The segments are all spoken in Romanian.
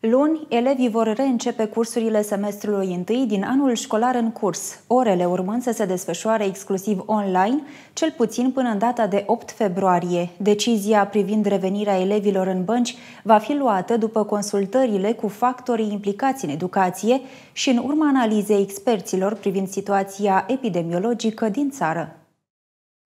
Luni, elevii vor reîncepe cursurile semestrului întâi din anul școlar în curs, orele urmând să se desfășoare exclusiv online, cel puțin până în data de 8 februarie. Decizia privind revenirea elevilor în bănci va fi luată după consultările cu factorii implicați în educație și în urma analizei experților privind situația epidemiologică din țară.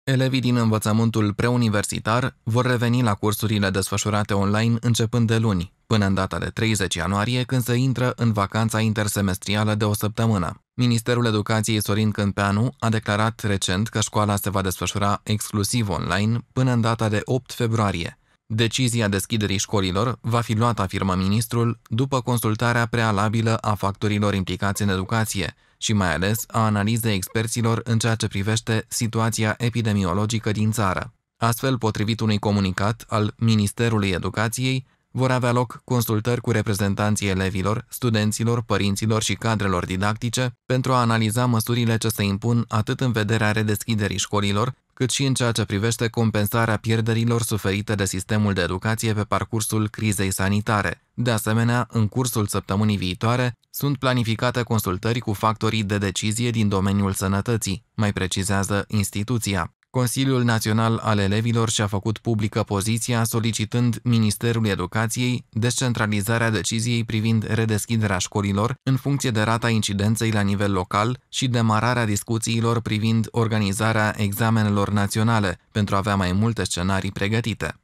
Elevii din învățământul preuniversitar vor reveni la cursurile desfășurate online începând de luni, până în data de 30 ianuarie, când se intră în vacanța intersemestrială de o săptămână. Ministerul Educației Sorin Câmpeanu a declarat recent că școala se va desfășura exclusiv online până în data de 8 februarie. Decizia deschiderii școlilor va fi luată, afirmă ministrul, după consultarea prealabilă a factorilor implicați în educație și mai ales a analizei experților în ceea ce privește situația epidemiologică din țară. Astfel, potrivit unui comunicat al Ministerului Educației, vor avea loc consultări cu reprezentanții elevilor, studenților, părinților și cadrelor didactice pentru a analiza măsurile ce se impun atât în vederea redeschiderii școlilor, cât și în ceea ce privește compensarea pierderilor suferite de sistemul de educație pe parcursul crizei sanitare. De asemenea, în cursul săptămânii viitoare, sunt planificate consultări cu factorii de decizie din domeniul sănătății, mai precizează instituția. Consiliul Național al Elevilor și-a făcut publică poziția solicitând Ministerului Educației descentralizarea deciziei privind redeschiderea școlilor în funcție de rata incidenței la nivel local și demararea discuțiilor privind organizarea examenelor naționale pentru a avea mai multe scenarii pregătite.